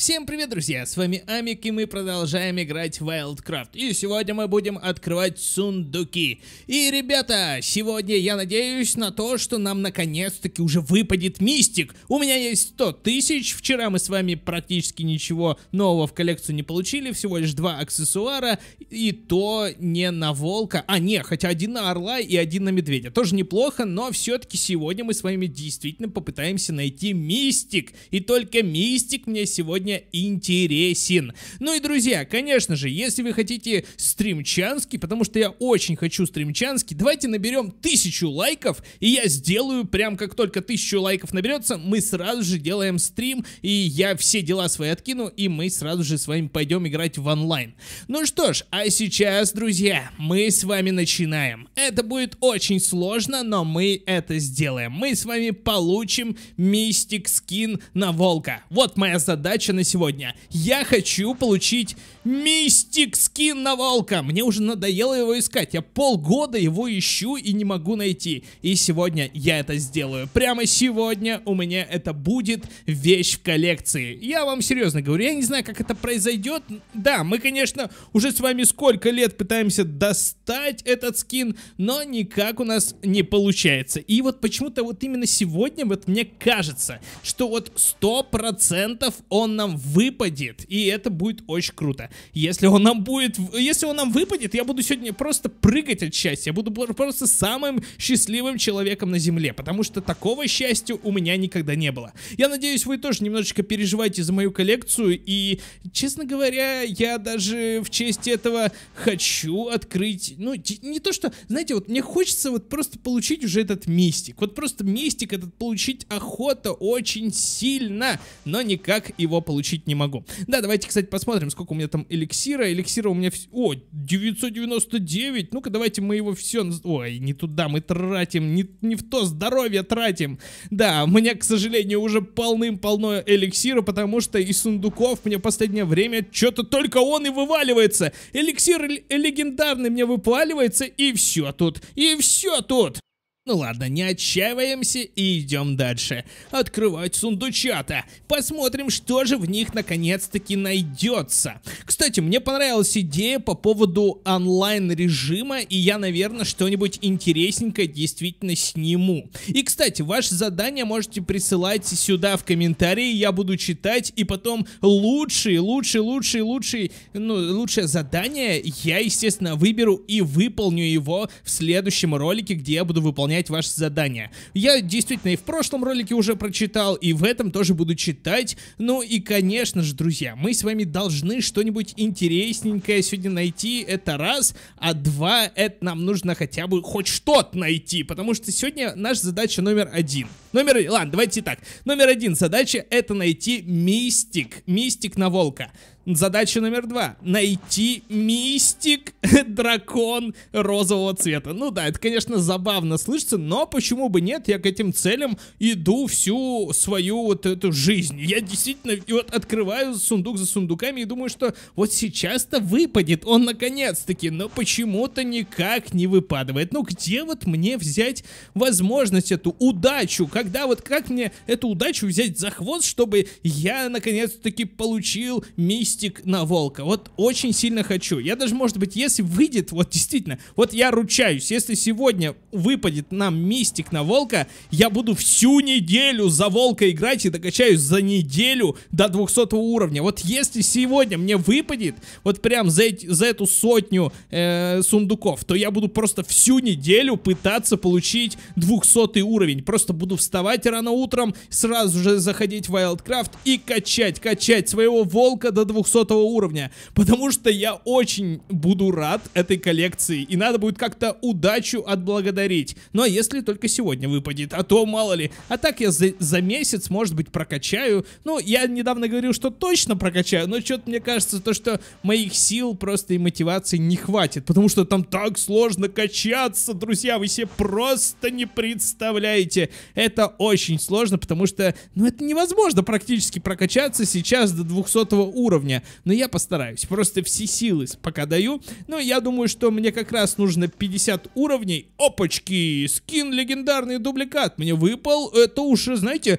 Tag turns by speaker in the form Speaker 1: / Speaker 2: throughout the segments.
Speaker 1: Всем привет, друзья! С вами Амик, и мы продолжаем играть в Wildcraft. И сегодня мы будем открывать сундуки. И, ребята, сегодня я надеюсь на то, что нам наконец-таки уже выпадет мистик. У меня есть 100 тысяч. Вчера мы с вами практически ничего нового в коллекцию не получили. Всего лишь два аксессуара. И то не на волка. А, не, хотя один на орла и один на медведя. Тоже неплохо, но все-таки сегодня мы с вами действительно попытаемся найти мистик. И только мистик мне сегодня сегодня интересен. Ну и, друзья, конечно же, если вы хотите стримчанский, потому что я очень хочу стримчанский, давайте наберем тысячу лайков, и я сделаю прям как только тысячу лайков наберется, мы сразу же делаем стрим, и я все дела свои откину, и мы сразу же с вами пойдем играть в онлайн. Ну что ж, а сейчас, друзья, мы с вами начинаем. Это будет очень сложно, но мы это сделаем. Мы с вами получим мистик скин на волка. Вот моя задача на на сегодня. Я хочу получить Мистик скин на волка. Мне уже надоело его искать. Я полгода его ищу и не могу найти. И сегодня я это сделаю. Прямо сегодня у меня это будет вещь в коллекции. Я вам серьезно говорю, я не знаю, как это произойдет. Да, мы, конечно, уже с вами сколько лет пытаемся достать этот скин, но никак у нас не получается. И вот почему-то вот именно сегодня вот мне кажется, что вот 100% он нам выпадет. И это будет очень круто. Если он нам будет, если он нам выпадет, я буду сегодня просто прыгать от счастья. Я буду просто самым счастливым человеком на земле, потому что такого счастья у меня никогда не было. Я надеюсь, вы тоже немножечко переживаете за мою коллекцию, и, честно говоря, я даже в честь этого хочу открыть, ну, не то что, знаете, вот мне хочется вот просто получить уже этот мистик. Вот просто мистик этот получить охота очень сильно, но никак его получить не могу. Да, давайте, кстати, посмотрим, сколько у меня там этом эликсира. Эликсира у меня... В... О, 999! Ну-ка, давайте мы его все... Ой, не туда мы тратим, не, не в то здоровье тратим. Да, у меня, к сожалению, уже полным-полно эликсира, потому что из сундуков мне в последнее время что-то только он и вываливается. Эликсир легендарный мне выпаливается, и все тут, и все тут. Ну ладно, не отчаиваемся и идем дальше. Открывать сундучата. Посмотрим, что же в них наконец-таки найдется. Кстати, мне понравилась идея по поводу онлайн-режима, и я, наверное, что-нибудь интересненькое действительно сниму. И, кстати, ваше задание можете присылать сюда в комментарии, я буду читать, и потом лучшие, лучшие, лучшие, лучшие, ну, лучшее задание я, естественно, выберу и выполню его в следующем ролике, где я буду выполнять выполнять ваши задания. Я действительно и в прошлом ролике уже прочитал, и в этом тоже буду читать. Ну и, конечно же, друзья, мы с вами должны что-нибудь интересненькое сегодня найти, это раз, а два, это нам нужно хотя бы хоть что-то найти, потому что сегодня наша задача номер один. Номер, ладно, давайте так. Номер один задача это найти мистик, мистик на волка. Задача номер два. Найти мистик дракон розового цвета. Ну да, это, конечно, забавно слышится, но почему бы нет, я к этим целям иду всю свою вот эту жизнь. Я действительно вот открываю сундук за сундуками и думаю, что вот сейчас-то выпадет он наконец-таки, но почему-то никак не выпадывает. Ну где вот мне взять возможность эту удачу? Когда вот как мне эту удачу взять за хвост, чтобы я наконец-таки получил мистик мостик на волка. Вот очень сильно хочу. Я даже, может быть, если выйдет, вот действительно, вот я ручаюсь, если сегодня выпадет нам мистик на волка, я буду всю неделю за волка играть и докачаюсь за неделю до 200 уровня. Вот если сегодня мне выпадет, вот прям за, эти, за эту сотню э, сундуков, то я буду просто всю неделю пытаться получить 200 уровень. Просто буду вставать рано утром, сразу же заходить в Wildcraft и качать, качать своего волка до 200 200 уровня, потому что я очень буду рад этой коллекции, и надо будет как-то удачу отблагодарить. Но если только сегодня выпадет, а то мало ли. А так я за, за месяц, может быть, прокачаю. Ну, я недавно говорил, что точно прокачаю, но что-то мне кажется, то, что моих сил просто и мотивации не хватит, потому что там так сложно качаться, друзья, вы себе просто не представляете. Это очень сложно, потому что, ну, это невозможно практически прокачаться сейчас до 200 уровня меня. Но я постараюсь. Просто все силы пока даю. Но ну, я думаю, что мне как раз нужно 50 уровней. Опачки! Скин легендарный дубликат мне выпал. Это уже, знаете,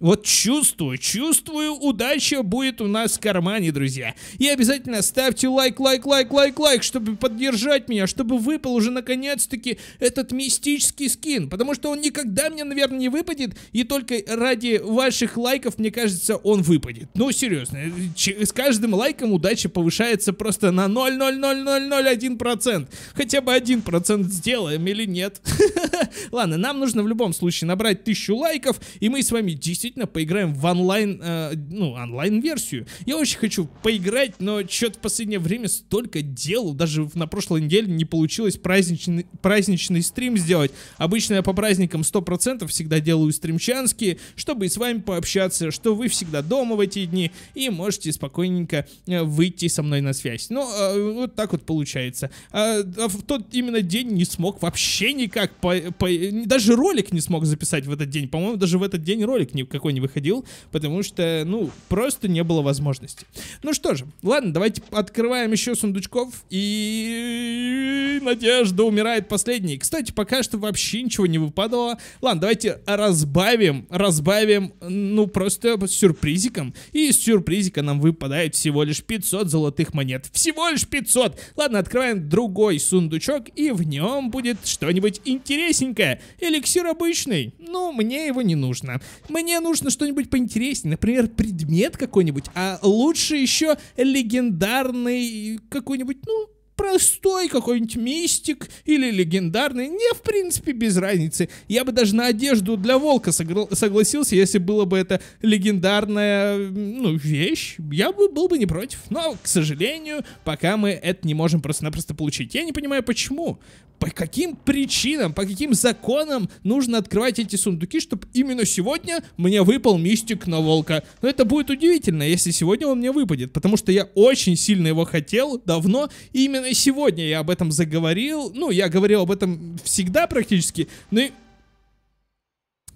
Speaker 1: вот чувствую, чувствую, удача будет у нас в кармане, друзья. И обязательно ставьте лайк, лайк, лайк, лайк, лайк, чтобы поддержать меня, чтобы выпал уже наконец-таки этот мистический скин. Потому что он никогда мне, наверное, не выпадет. И только ради ваших лайков, мне кажется, он выпадет. Ну, серьезно, с каждым лайком удача повышается просто на 0,00001%. Хотя бы 1% сделаем или нет. Ладно, нам нужно в любом случае набрать 1000 лайков, и мы с вами действительно действительно поиграем в онлайн, э, ну, онлайн-версию. Я очень хочу поиграть, но что-то в последнее время столько дел, даже на прошлой неделе не получилось праздничный, праздничный стрим сделать. Обычно я по праздникам 100% всегда делаю стримчанские, чтобы и с вами пообщаться, что вы всегда дома в эти дни и можете спокойненько э, выйти со мной на связь. Ну, э, вот так вот получается. А, а в тот именно день не смог вообще никак, по, по, даже ролик не смог записать в этот день. По-моему, даже в этот день ролик не, какой не выходил, потому что, ну, просто не было возможности. Ну что же, ладно, давайте открываем еще сундучков, и Надежда умирает последней. Кстати, пока что вообще ничего не выпадало. Ладно, давайте разбавим, разбавим, ну, просто сюрпризиком, и из сюрпризика нам выпадает всего лишь 500 золотых монет. Всего лишь 500! Ладно, открываем другой сундучок, и в нем будет что-нибудь интересненькое. Эликсир обычный, ну, мне его не нужно. Мне нужно что-нибудь поинтереснее, например, предмет какой-нибудь, а лучше еще легендарный какой-нибудь, ну, простой какой-нибудь мистик или легендарный, мне в принципе без разницы. Я бы даже на одежду для волка согла- согласился, если было бы это легендарная ну, вещь, я бы был бы не против. Но, к сожалению, пока мы это не можем просто-напросто получить. Я не понимаю, почему. По каким причинам, по каким законам нужно открывать эти сундуки, чтобы именно сегодня мне выпал мистик на волка. Но это будет удивительно, если сегодня он мне выпадет, потому что я очень сильно его хотел давно, и именно Именно сегодня я об этом заговорил. Ну, я говорил об этом всегда практически. Ну и...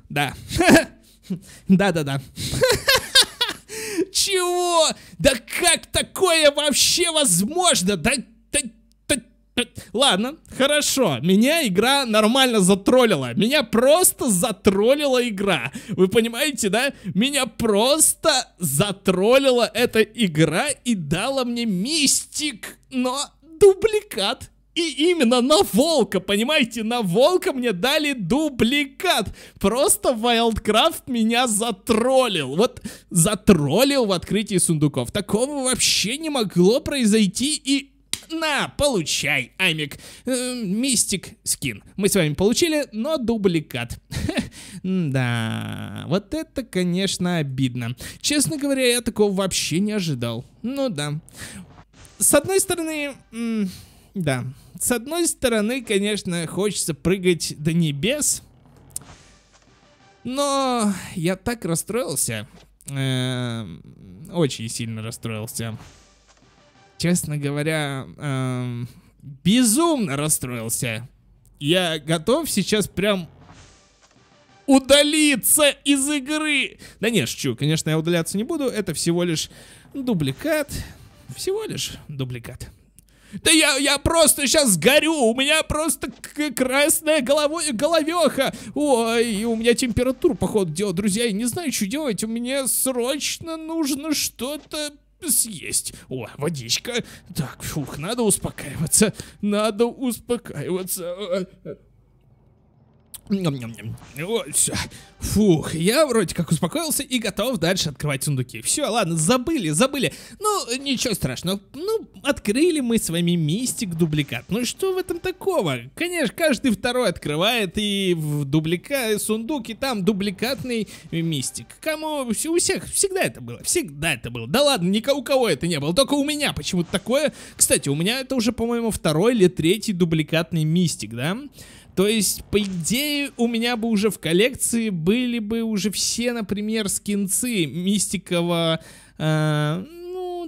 Speaker 1: Да. Да-да-да. Чего? Да как такое вообще возможно? Да Ладно, хорошо. Меня игра нормально затроллила. Меня просто затроллила игра. Вы понимаете, да? Меня просто затроллила эта игра и дала мне мистик. Но дубликат. И именно на волка, понимаете, на волка мне дали дубликат. Просто Wildcraft меня затроллил. Вот затроллил в открытии сундуков. Такого вообще не могло произойти и... На, получай, Амик. Э, мистик скин. Мы с вами получили, но дубликат. Да, вот это, конечно, обидно. Честно говоря, я такого вообще не ожидал. Ну да. С одной стороны, да. С одной стороны, конечно, хочется прыгать до небес. Но я так расстроился. Э -э очень сильно расстроился. Честно говоря, э безумно расстроился. Я готов сейчас прям удалиться из игры. Да нет, шучу, конечно, я удаляться не буду. Это всего лишь дубликат. Всего лишь дубликат. Да я, я просто сейчас горю, у меня просто красная голово головеха. Ой, у меня температура, походу, дела. Друзья, я не знаю, что делать, у меня срочно нужно что-то съесть. О, водичка. Так, фух, надо успокаиваться, надо успокаиваться. Вот, все. Фух, я вроде как успокоился и готов дальше открывать сундуки. Все, ладно, забыли, забыли. Ну, ничего страшного. Ну, открыли мы с вами мистик дубликат. Ну, что в этом такого? Конечно, каждый второй открывает и в дублика и сундук, и там дубликатный мистик. Кому? У всех всегда это было. Всегда это было. Да ладно, ни у кого это не было. Только у меня почему-то такое. Кстати, у меня это уже, по-моему, второй или третий дубликатный мистик, да? То есть, по идее, у меня бы уже в коллекции были бы уже все, например, скинцы мистикова... Э,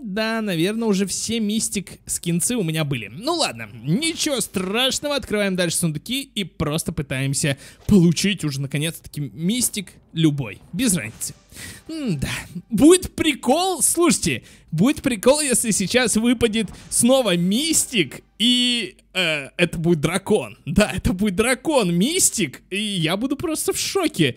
Speaker 1: да, наверное, уже все мистик скинцы у меня были. Ну ладно, ничего страшного, открываем дальше сундуки и просто пытаемся получить уже наконец-таки мистик любой, без разницы. М да, будет прикол, слушайте, будет прикол, если сейчас выпадет снова мистик и э, это будет дракон. Да, это будет дракон, мистик, и я буду просто в шоке.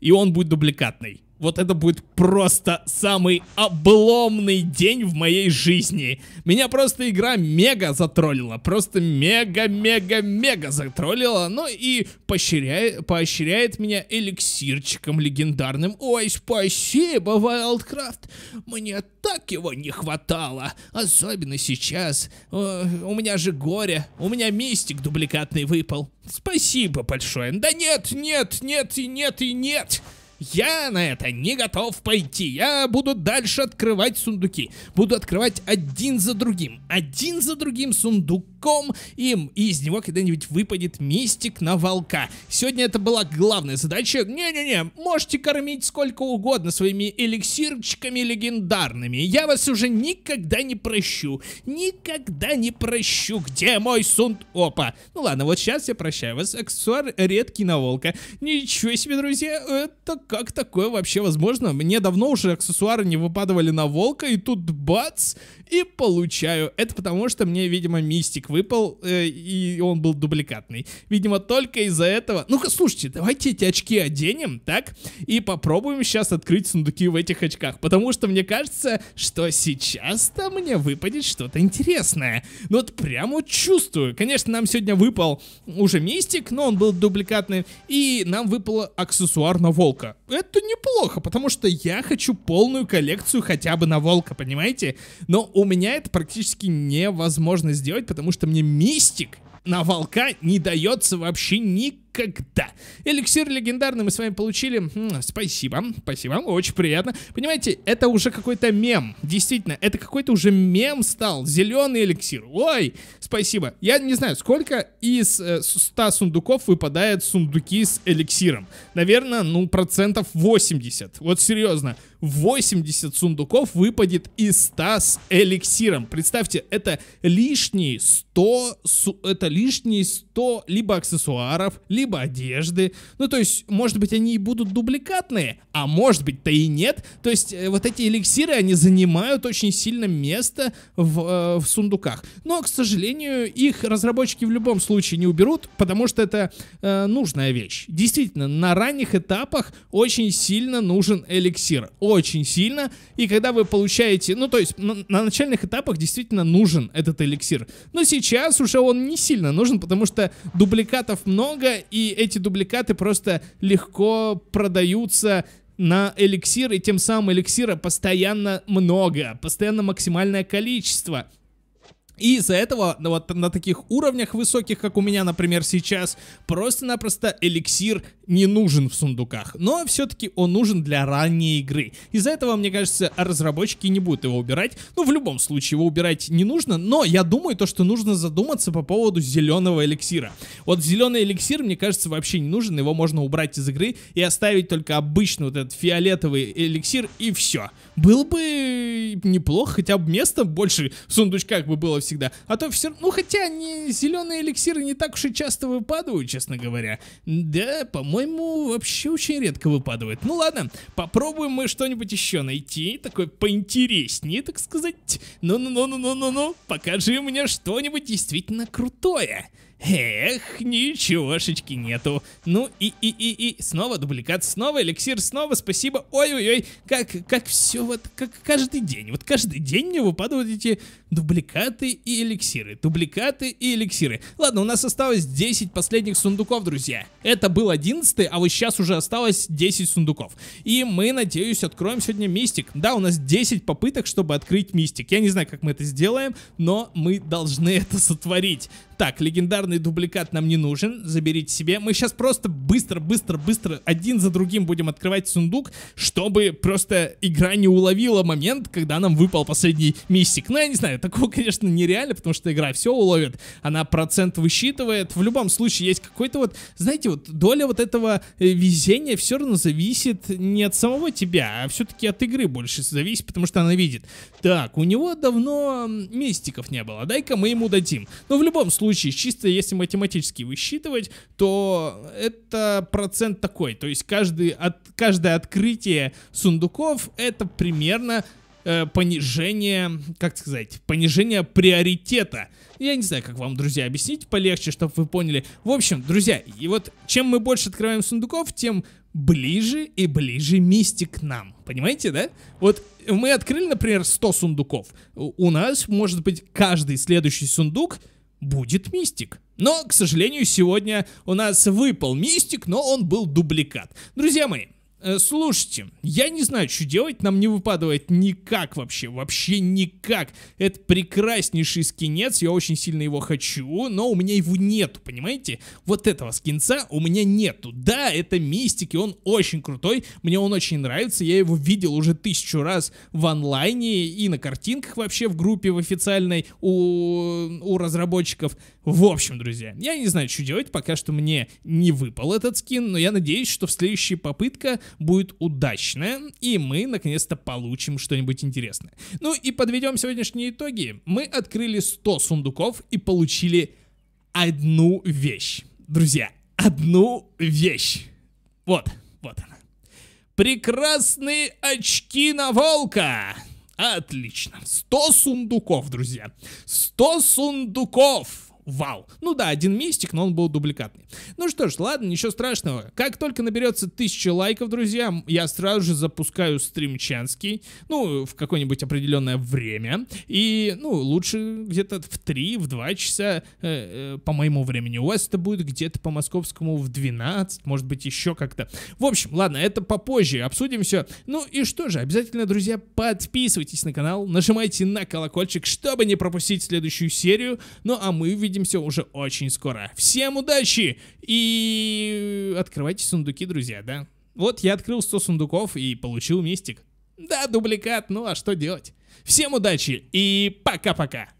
Speaker 1: И он будет дубликатный вот это будет просто самый обломный день в моей жизни. Меня просто игра мега затроллила. Просто мега-мега-мега затроллила. Ну и поощряет, поощряет меня эликсирчиком легендарным. Ой, спасибо, Wildcraft. Мне так его не хватало. Особенно сейчас. О, у меня же горе. У меня мистик дубликатный выпал. Спасибо большое. Да нет, нет, нет и нет и нет. Я на это не готов пойти. Я буду дальше открывать сундуки. Буду открывать один за другим. Один за другим сундуком им. И из него когда-нибудь выпадет мистик на волка. Сегодня это была главная задача. Не-не-не, можете кормить сколько угодно своими эликсирчиками легендарными. Я вас уже никогда не прощу. Никогда не прощу. Где мой сунд? Опа. Ну ладно, вот сейчас я прощаю вас. Аксессуар редкий на волка. Ничего себе, друзья. Это как такое вообще возможно? Мне давно уже аксессуары не выпадывали на волка, и тут бац, и получаю. Это потому, что мне, видимо, мистик выпал, э, и он был дубликатный. Видимо, только из-за этого... Ну-ка, слушайте, давайте эти очки оденем, так? И попробуем сейчас открыть сундуки в этих очках, потому что мне кажется, что сейчас-то мне выпадет что-то интересное. Ну вот прямо чувствую. Конечно, нам сегодня выпал уже мистик, но он был дубликатный, и нам выпало аксессуар на волка это неплохо, потому что я хочу полную коллекцию хотя бы на волка, понимаете? Но у меня это практически невозможно сделать, потому что мне мистик на волка не дается вообще никак никогда. Эликсир легендарный мы с вами получили. М -м, спасибо, спасибо, очень приятно. Понимаете, это уже какой-то мем. Действительно, это какой-то уже мем стал. Зеленый эликсир. Ой, спасибо. Я не знаю, сколько из э, 100 сундуков выпадает сундуки с эликсиром. Наверное, ну, процентов 80. Вот серьезно. 80 сундуков выпадет из 100 с эликсиром. Представьте, это лишние 100, это лишние 100 либо аксессуаров, либо одежды. Ну, то есть, может быть, они и будут дубликатные, а может быть-то и нет. То есть, э, вот эти эликсиры, они занимают очень сильно место в, э, в сундуках. Но, к сожалению, их разработчики в любом случае не уберут, потому что это э, нужная вещь. Действительно, на ранних этапах очень сильно нужен эликсир очень сильно, и когда вы получаете, ну то есть на, ну, на начальных этапах действительно нужен этот эликсир, но сейчас уже он не сильно нужен, потому что дубликатов много, и эти дубликаты просто легко продаются на эликсир, и тем самым эликсира постоянно много, постоянно максимальное количество. И из-за этого, ну, вот на таких уровнях высоких, как у меня, например, сейчас, просто-напросто эликсир не нужен в сундуках, но все-таки он нужен для ранней игры. Из-за этого, мне кажется, разработчики не будут его убирать. Ну, в любом случае, его убирать не нужно, но я думаю, то, что нужно задуматься по поводу зеленого эликсира. Вот зеленый эликсир, мне кажется, вообще не нужен, его можно убрать из игры и оставить только обычный вот этот фиолетовый эликсир и все. Был бы неплохо, хотя бы места больше в сундучках бы было всегда. А то все, ну хотя не зеленые эликсиры не так уж и часто выпадают, честно говоря. Да, по-моему, по-моему, вообще очень редко выпадывает. Ну ладно, попробуем мы что-нибудь еще найти, такое поинтереснее, так сказать. Ну-ну-ну-ну-ну-ну, покажи мне что-нибудь действительно крутое. Эх, ничегошечки нету. Ну и, и, и, и, снова дубликат, снова эликсир, снова спасибо. Ой-ой-ой, как, как все вот, как каждый день. Вот каждый день мне выпадают эти Дубликаты и эликсиры, дубликаты и эликсиры. Ладно, у нас осталось 10 последних сундуков, друзья. Это был 11, а вот сейчас уже осталось 10 сундуков. И мы, надеюсь, откроем сегодня мистик. Да, у нас 10 попыток, чтобы открыть мистик. Я не знаю, как мы это сделаем, но мы должны это сотворить. Так, легендарный дубликат нам не нужен, заберите себе. Мы сейчас просто быстро, быстро, быстро один за другим будем открывать сундук, чтобы просто игра не уловила момент, когда нам выпал последний мистик. Ну, я не знаю, такого, конечно, нереально, потому что игра все уловит, она процент высчитывает. В любом случае есть какой-то вот, знаете, вот доля вот этого э, везения все равно зависит не от самого тебя, а все-таки от игры больше зависит, потому что она видит. Так, у него давно мистиков не было, дай-ка мы ему дадим. Но в любом случае, чисто если математически высчитывать, то это процент такой. То есть каждый от, каждое открытие сундуков это примерно Э, понижение, как сказать, понижение приоритета. Я не знаю, как вам, друзья, объяснить полегче, чтобы вы поняли. В общем, друзья, и вот чем мы больше открываем сундуков, тем ближе и ближе мистик к нам. Понимаете, да? Вот мы открыли, например, 100 сундуков. У нас, может быть, каждый следующий сундук будет мистик. Но, к сожалению, сегодня у нас выпал мистик, но он был дубликат. Друзья мои, Э, слушайте, я не знаю, что делать, нам не выпадает никак вообще, вообще никак. Это прекраснейший скинец, я очень сильно его хочу, но у меня его нету, понимаете? Вот этого скинца у меня нету. Да, это мистики, он очень крутой, мне он очень нравится, я его видел уже тысячу раз в онлайне и на картинках вообще в группе в официальной у, у разработчиков. В общем, друзья, я не знаю, что делать, пока что мне не выпал этот скин, но я надеюсь, что в следующей попытка будет удачная, и мы наконец-то получим что-нибудь интересное. Ну и подведем сегодняшние итоги. Мы открыли 100 сундуков и получили одну вещь. Друзья, одну вещь. Вот, вот она. Прекрасные очки на волка! Отлично. 100 сундуков, друзья. 100 сундуков. Вау. Ну да, один мистик, но он был дубликатный. Ну что ж, ладно, ничего страшного. Как только наберется тысяча лайков, друзья, я сразу же запускаю стримчанский, ну, в какое-нибудь определенное время. И, ну, лучше где-то в 3, в 2 часа э, э, по моему времени. У вас это будет где-то по московскому в 12, может быть, еще как-то. В общем, ладно, это попозже обсудим все. Ну и что же, обязательно, друзья, подписывайтесь на канал, нажимайте на колокольчик, чтобы не пропустить следующую серию. Ну а мы увидимся увидимся уже очень скоро. Всем удачи и открывайте сундуки, друзья, да? Вот я открыл 100 сундуков и получил мистик. Да, дубликат, ну а что делать? Всем удачи и пока-пока!